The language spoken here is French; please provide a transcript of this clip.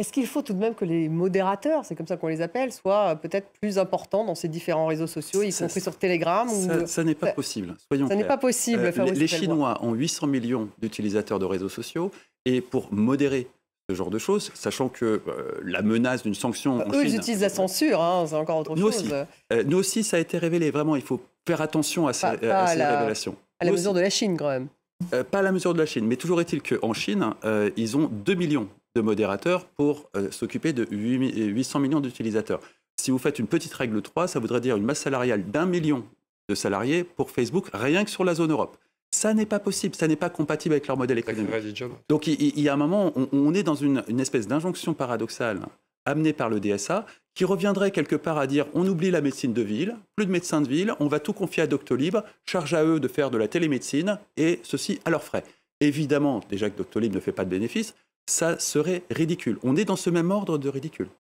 Est-ce qu'il faut tout de même que les modérateurs, c'est comme ça qu'on les appelle, soient euh, peut-être plus importants dans ces différents réseaux sociaux, y compris sur Telegram Ça, n'est pas possible, soyons Ça n'est pas possible. Euh, les, Chinois ont 800 millions d'utilisateurs de réseaux sociaux et pour modérer ce genre de choses, sachant que euh, la menace d'une sanction. en en bah, eux, Chine, ils utilisent la censure, hein, c'est encore autre nous chose. Aussi. nous aussi, ça a été révélé. Vraiment, il faut faire attention à, ces, à la, révélations. À la mesure de la Chine, quand même. pas à la mesure de la Chine, mais toujours est-il qu'en Chine, ils ont 2 millions de modérateurs pour euh, s'occuper de 800 millions d'utilisateurs. Si vous faites une petite règle 3, ça voudrait dire une masse salariale d'un million de salariés pour Facebook, rien que sur la zone Europe. Ça n'est pas possible, ça n'est pas compatible avec leur modèle économique. Donc il y a un moment, on, on est dans une, espèce d'injonction paradoxale amenée par le DSA qui reviendrait quelque part à dire on oublie la médecine de ville, plus de médecins de ville, on va tout confier à Doctolib, charge à eux de faire de la télémédecine et ceci à leurs frais. Évidemment, déjà que Doctolib ne fait pas de bénéfices ça serait ridicule. On est dans ce même ordre de ridicule.